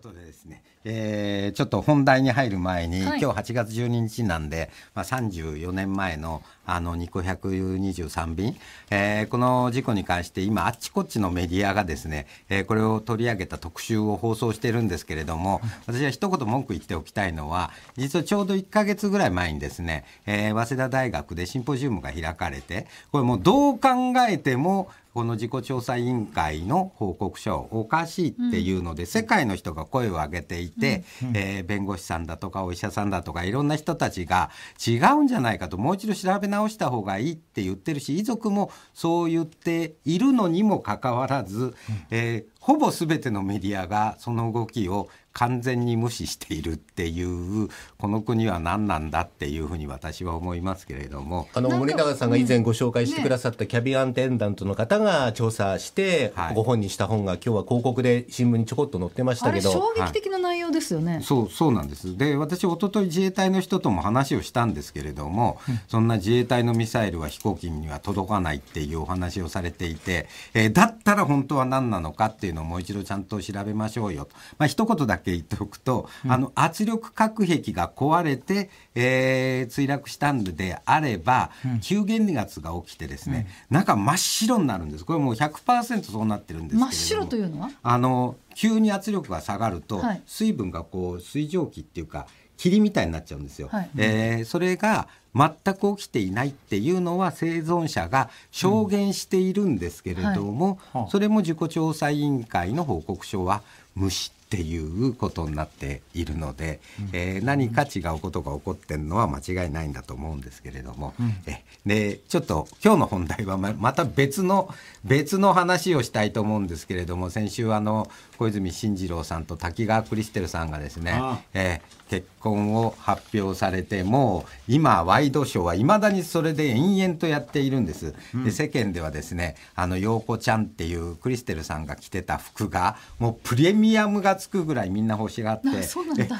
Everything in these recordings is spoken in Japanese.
ことでですね、えー、ちょっと本題に入る前に、はい、今日8月12日なんで、まあ、34年前のあの2 5 123便、えー、この事故に関して今あっちこっちのメディアがですね、えー、これを取り上げた特集を放送してるんですけれども私は一言文句言っておきたいのは実はちょうど1か月ぐらい前にですね、えー、早稲田大学でシンポジウムが開かれてこれもうどう考えても、この自己調査委員会の報告書おかしいっていうので、世界の人が声を上げていて、うえ弁護士さんだとかお医者さんだとかいろんな人たちが違うんじゃないかともう一度調べ直した方がいいって言ってるし遺族もそう言っているのにもかかわらず、えー、ほぼ全てのメディアがその動きを完全に無視しているっていうこの国は何なんだっていうふうに私は思いますけれどもあの森永さんが以前ご紹介してくださったキャビアンテンダントの方が調査して、ご本にした本が今日は広告で新聞にちょこっと載ってましたけど衝撃的な内容ですよね、はい、そうそうなんですで私一昨日自衛隊の人とも話をしたんですけれども、そんな自衛隊のミサイルは飛行機には届かないっていうお話をされていて、えー、だったら本当は何なのかっていういうのをもう一度ちゃんと調べましょうよと、まあ一言だけ言っておくと、うん、あの圧力隔壁が壊れて、えー、墜落したんであれば、うん、急減圧が起きてですね、うん、中真っ白になるんです。これもう100%そうなってるんです真っ白というのはあの急に圧力が下がると、はい、水分がこう水蒸気っていうか霧みたいになっちゃうんですよ、はい、えー、それが全く起きていないっていうのは生存者が証言しているんですけれども、うんはい、それも自己調査委員会の報告書は無視っていうことになっているので、うん、えー、何か違うことが起こってるのは間違いないんだと思うんですけれども、うん、えでちょっと今日の本題はままた別の別の話をしたいと思うんですけれども先週あの小泉進次郎さんと滝川クリステルさんがですね、えー、結婚を発表されてもう今ワイドショーはいまだにそれで延々とやっているんです、うん、で世間ではですねあの陽子ちゃんっていうクリステルさんが着てた服がもうプレミアムがつくぐらいみんな欲しがって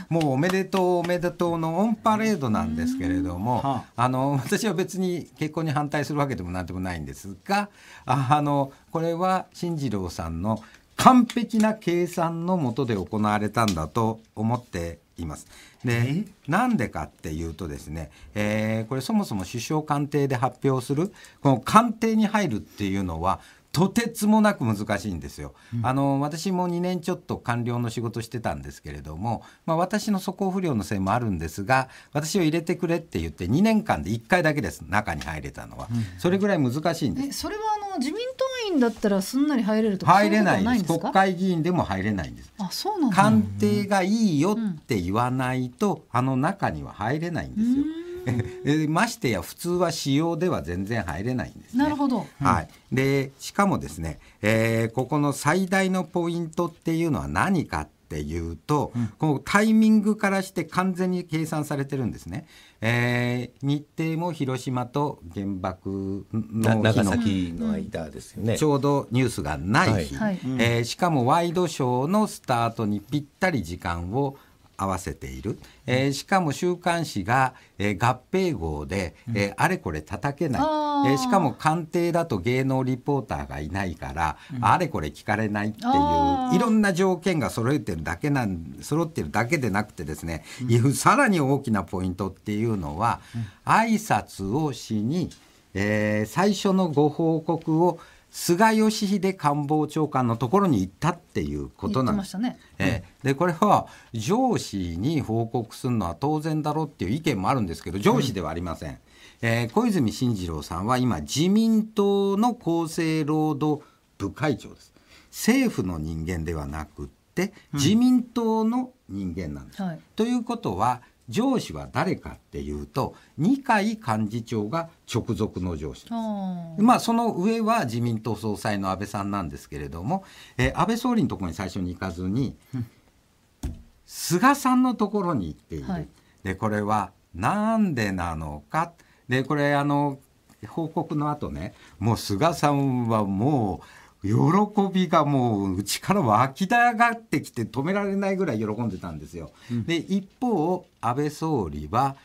もうおめでとうおめでとうのオンパレードなんですけれども、あ、あの私は別に結婚に反対するわけでも何でもないんですがあのこれは進次郎さんの完璧な計算のもとで行われたんだと思っています。でなんでかっていうとですね、えー、これそもそも首相官邸で発表するこの官邸に入るっていうのはとてつもなく難しいんですよ、うん、あの私も2年ちょっと官僚の仕事してたんですけれども、まあ、私の素行不良のせいもあるんですが私を入れてくれって言って2年間で1回だけです中に入れたのは、うん、それぐらい難しいんです。それはあの自民党員だったらすんなり入れるとか入れないんです国会議員でも入れないんですあそうなん官邸がいいよって言わないと、あの中には入れないんですよ。ましてや普通は使用では全然入れないんです、ね、なるほど、はい、でしかもですね、えー、ここの最大のポイントっていうのは何かってって言うと、うん、このタイミングからして完全に計算されてるんですね。えー、日程も広島と原爆の長崎の間ですよねちょうどニュースがない日、はいはい、えー、しかもワイドショーのスタートにぴったり時間を合わせている、えー、しかも週刊誌が、えー、合併号で、えー、あれこれ叩けない、えー、しかも官邸だと芸能リポーターがいないから、うん、あれこれ聞かれないっていういろんな条件が揃えてるだけなん揃ってるだけでなくてですね、うん、さらに大きなポイントっていうのは、うん、挨拶をしに、えー、最初のご報告を菅義偉官房長官のところに行ったっていうことなんです。ねえでこれは上司に報告するのは当然だろうっていう意見もあるんですけど上司ではありません、うん、えー、小泉進次郎さんは今自民党の厚生労働部会長です政府の人間ではなくて自民党の人間なんです。うんはい、ということは上司は誰かっていうと二階幹事長が直属の上司ですまあその上は自民党総裁の安倍さんなんですけれども、えー、安倍総理のところに最初に行かずに菅さんのところに行っている、はい、でこれはなんでなのかでこれあの報告の後ねもう菅さんはもう喜びがもう力から湧き上がってきて止められないぐらい喜んでたんですよ。うん、で一方安倍総理は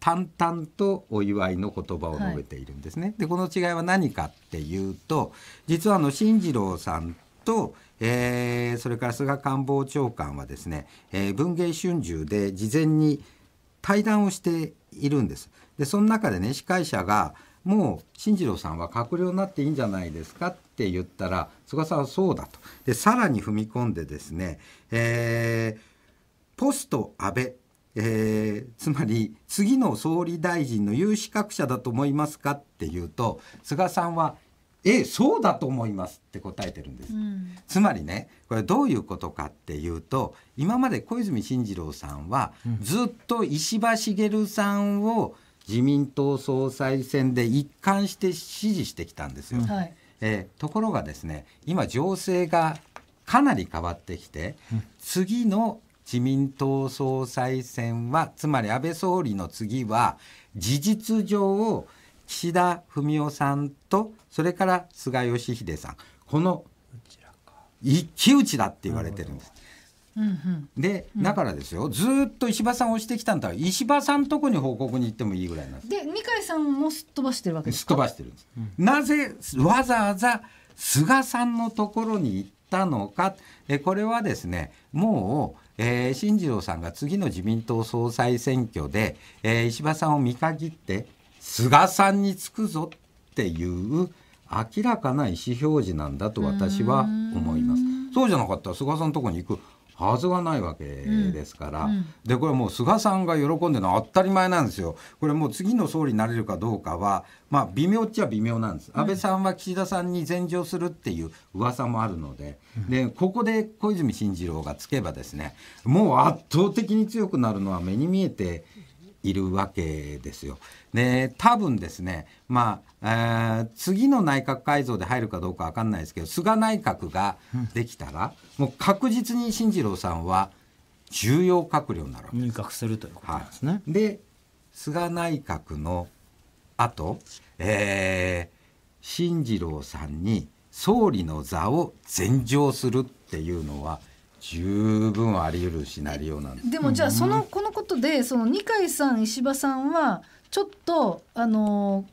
淡々とお祝いの言葉を述べているんですね。はい、でこの違いは何かっていうと実はあの進次郎さんと、えー、それから菅官房長官はですね、えー、文藝春秋で事前に対談をしているんです。でその中でね司会者がもう進次郎さんは閣僚になっていいんじゃないですかって言ったら菅さんはそうだとでさらに踏み込んでですね、えー、ポスト安倍えー、つまり次の総理大臣の有資格者だと思いますかっていうと菅さんは「えそうだと思います」って答えてるんです、うん、つまりねこれどういうことかっていうと今まで小泉進次郎さんはずっと石破茂さんを、うん自民党総裁選で一貫して支持してきたんですよ。はい、えー、ところがですね今情勢がかなり変わってきて、次の自民党総裁選はつまり安倍総理の次は事実上岸田文雄さんとそれから菅義偉さんこの一騎打ちだって言われてるんです。うん、でだからですよ、ずっと石破さんを押してきたんだ石破さんとこに報告に行ってもいいぐらいなんですで二階さんもすっ飛ばしてるわけですすっ飛ばしてるんです、うん、なぜわざわざ菅さんのところに行ったのかえこれはですねもうえー、新次郎さんが次の自民党総裁選挙で、えー、石破さんを見限って菅さんにつくぞっていう明らかな意思表示なんだと私は思います。そうじゃなかったら菅さんのとこに行くはずがないわけですから、うんうん、でこれもう菅さんが喜んでるのは当たり前なんですよ、これもう次の総理になれるかどうかは、まあ、微妙っちゃ微妙なんです、安倍さんは岸田さんに禅譲するっていう噂もあるので、うん、でここで小泉進次郎がつけば、ですねもう圧倒的に強くなるのは目に見えているわけですよ。で多分ですね、まあえー、次の内閣改造で入るかどうか分かんないですけど菅内閣ができたら、うん、もう確実に新次郎さんは重要閣僚になるわけです。入閣するということですね。はい、で菅内閣のあと、えー、新次郎さんに総理の座を禅譲するっていうのは。十分あり得るシナリオなんです。でもじゃあそのこのことでその二階さん石破さんはちょっとあの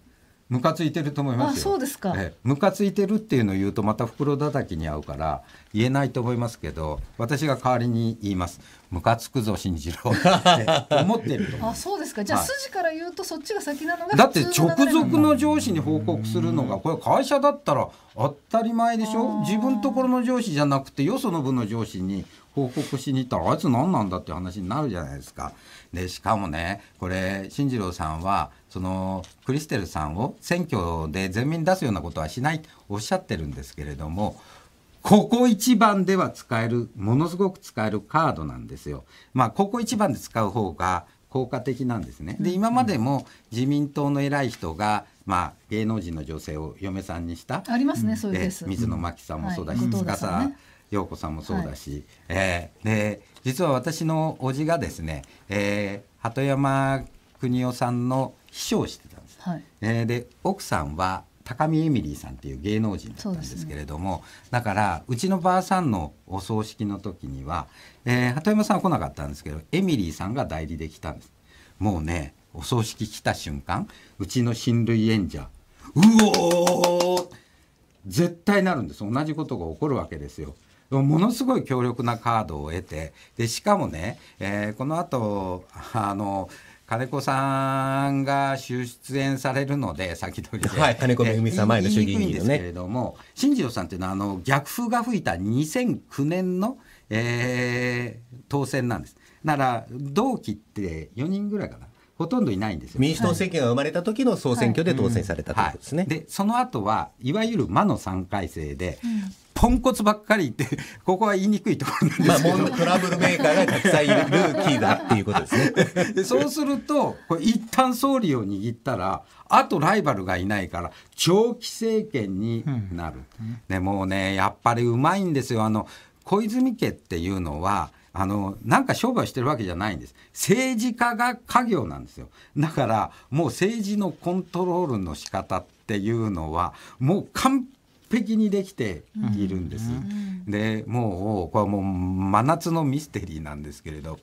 ムカついてると思いますそうですか、ええ、ムカついてるっていうのを言うとまた袋叩きに合うから言えないと思いますけど私が代わりに言いますムカつくぞ信次郎って思ってると思あそうですかじゃあ、筋から言うとそっちが先なのがだって直属の上司に報告するのがこれ会社だったら当たり前でしょ自分ところの上司じゃなくてよその部の上司に報告しに行ったらあいつ何なんだって話になるじゃないですか。でしかもねこれ進次郎さんはそのクリステルさんを選挙で全面に出すようなことはしないとおっしゃってるんですけれどもここ一番では使えるものすごく使えるカードなんですよ。まあ、ここ一番で使う方が効果的なんですね。で今までも自民党の偉い人が、まあ、芸能人の女性を嫁さんにしたありますねそうです水野真紀さんもそうだし、うんはい、司、ね、陽子さんもそうだし、はい、えー、で実は私の叔父がですね、えー、鳩山邦夫さんの秘書をしてたんです、はい、えー、で奥さんは高見エミリーさんっていう芸能人だったんですけれども、ね、だからうちのばあさんのお葬式の時には、えー、鳩山さんは来なかったんですけどエミリーさんが代理で来たんですもうねお葬式来た瞬間うちの親類演者うおー絶対なるんです同じことが起こるわけですよでものすごい強力なカードを得てでしかもね、えー、この後あの金子さんが出演されるので先取りで、はい、金子恵さん前の衆議院議員、ね、ですけれども新次郎さんというのはあの逆風が吹いた2009年の、えー、当選なんです。なら同期って4人ぐらいかなほとんどいないんですよ、ね、民主党政権が生まれた時の総選挙で当選されたということですね。はいはいうんはい、でその後はいわゆる魔の3回生で、ポンコツばっかりって ここは言いにくいところなんですけど、まあ、トラブルメーカーがたくさんいるルーキーだっていうことですね でそうするとこれ一旦総理を握ったらあとライバルがいないから長期政権になる、でもうねやっぱりうまいんですよあの小泉家っていうのはあの、なんか商売してるわけじゃないんです。政治家が家業なんですよ。だから、もう政治のコントロールの仕方っていうのは、もう完璧にできているんです。でもうこれはもう真夏のミステリーなんですけれど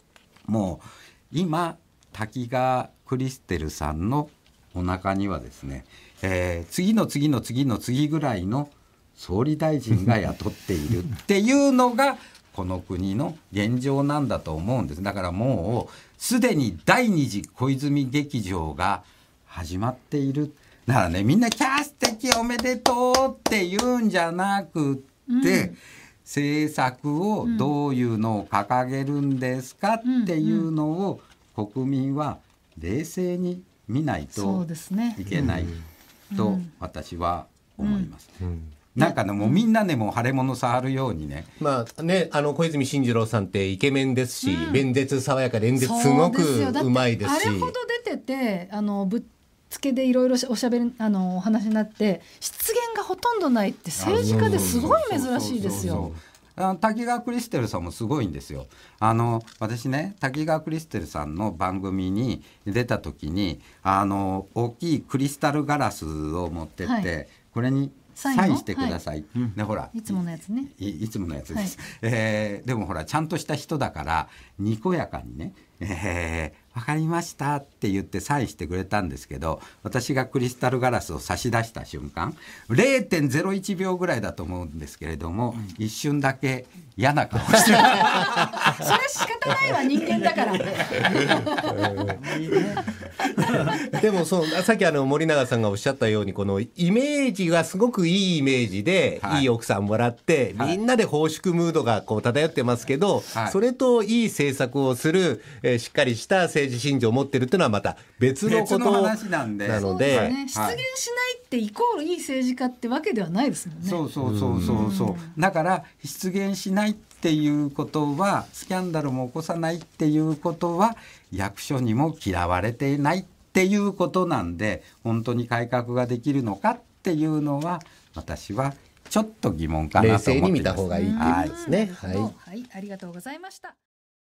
もう今滝川クリステルさんのお腹にはですね、えー、次の次の次の次ぐらいの総理大臣が雇っているっていうのがこの国の現状なんだと思うんですだからもうすでに第2次小泉劇場が始まっているならねみんなキャステおめでとうって言うんじゃなくって、政策をどういうのを掲げるんですかっていうのを国民は冷静に見ないといけないと私は思います。なんかね、もうみんなね、もう腫れ物触るようにね。まあね、あの、小泉進次郎さんってイケメンですし、うん、弁舌爽やか、連舌すごくうまいですし。すあれほど出てて、あの、ぶっ付けでいろいろおしゃべりあのお話になって失言がほとんどないって政治家ですごい珍しいですよ。あ滝川クリステルさんもすごいんですよ。あの私ね滝川クリステルさんの番組に出た時にあの大きいクリスタルガラスを持ってって、はい、これにサインしてください。はい、ねほらいつものやつねい。いつものやつです、はい、えー、でもほらちゃんとした人だからにこやかにね、えー、分かりました」って言ってサインしてくれたんですけど私がクリスタルガラスを差し出した瞬間0.01秒ぐらいだと思うんですけれども、うん、一瞬だけ嫌な顔して それ仕方ないわ人間だから。でもそのさっきあの森永さんがおっしゃったようにこのイメージがすごくいいイメージで、はい、いい奥さんもらって、はい、みんなで奉祝ムードがこう漂ってますけど、はい、それといい政策をする、えー、しっかりした政治信条を持ってるっていうのはまた別のことなので、ね、出現しないってイコールいい政治家ってわけではないですもんね。そうそうそうそうそう。だから出現しないっていうことはスキャンダルも起こさないっていうことは役所にも嫌われてないっっていうことなんで本当に改革ができるのかっていうのは私はちょっと疑問かなと思って冷静に見た方がいいうですね。はい、はい、ありがとうございました。